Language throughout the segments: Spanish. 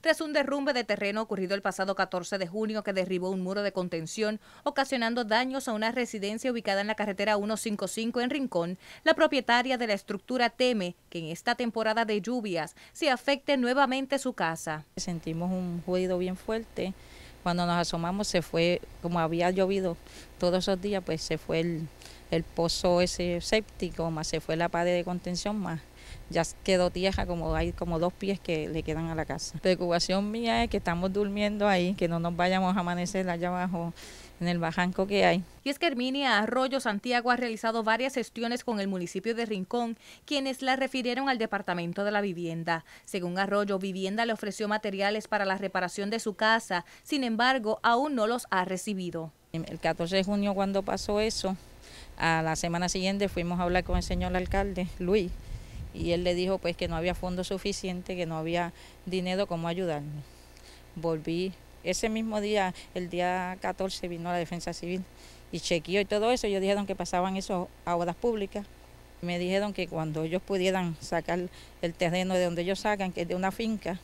tras un derrumbe de terreno ocurrido el pasado 14 de junio que derribó un muro de contención, ocasionando daños a una residencia ubicada en la carretera 155 en Rincón, la propietaria de la estructura teme que en esta temporada de lluvias se afecte nuevamente su casa. Sentimos un ruido bien fuerte. Cuando nos asomamos se fue, como había llovido todos esos días, pues se fue el, pozo ese séptico, más se fue la pared de contención, más ya quedó tierra, como hay como dos pies que le quedan a la casa. La preocupación mía es que estamos durmiendo ahí, que no nos vayamos a amanecer allá abajo en el bajanco que hay. Y es que Herminia Arroyo Santiago ha realizado varias gestiones con el municipio de Rincón, quienes la refirieron al Departamento de la Vivienda. Según Arroyo, Vivienda le ofreció materiales para la reparación de su casa, sin embargo, aún no los ha recibido. Em, el 14 de junio, cuando pasó eso, a la semana siguiente fuimos a hablar con el señor alcalde, Luis, y él le dijo pues que no había fondo suficiente, que no había dinero como ayudarme. Volví ese mismo día, el día 14 vino a la defensa civil y chequeó y todo eso, ellos dijeron que pasaban eso a obras públicas. Me dijeron que cuando ellos pudieran sacar el terreno de donde ellos sacan, que es de una finca,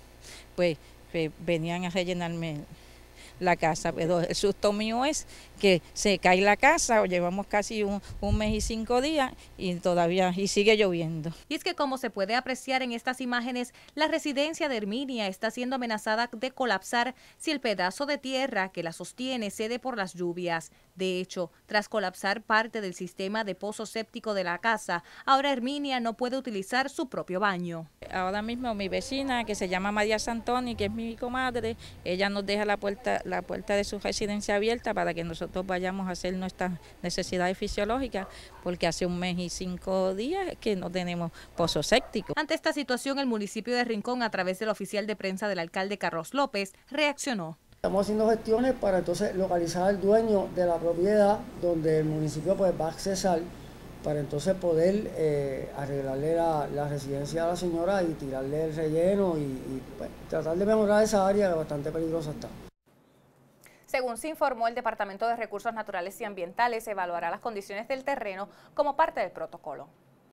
pues, pues venían a rellenarme la casa. Pero pues, el susto mío es que se cae la casa, o llevamos casi un, mes y cinco días y todavía y sigue lloviendo. Y es que como se puede apreciar en estas imágenes, la residencia de Herminia está siendo amenazada de colapsar si el pedazo de tierra que la sostiene cede por las lluvias. De hecho, tras colapsar parte del sistema de pozo séptico de la casa, ahora Herminia no puede utilizar su propio baño. Ahora mismo mi vecina, que se llama María Santoni, que es mi comadre, ella nos deja la puerta la puerta de su residencia abierta para que nosotros vayamos a hacer nuestras necesidades fisiológicas, porque hace un mes y cinco días que no tenemos pozo séptico. Ante esta situación, el municipio de Rincón, a través del oficial de prensa del alcalde Carlos López, reaccionó. Estamos haciendo gestiones para entonces localizar al dueño de la propiedad donde el municipio pues, va a accesar para entonces poder eh, arreglarle la, residencia a la señora y tirarle el relleno y, pues, tratar de mejorar esa área que bastante peligrosa está. Según se informó, el Departamento de Recursos Naturales y Ambientales evaluará las condiciones del terreno como parte del protocolo.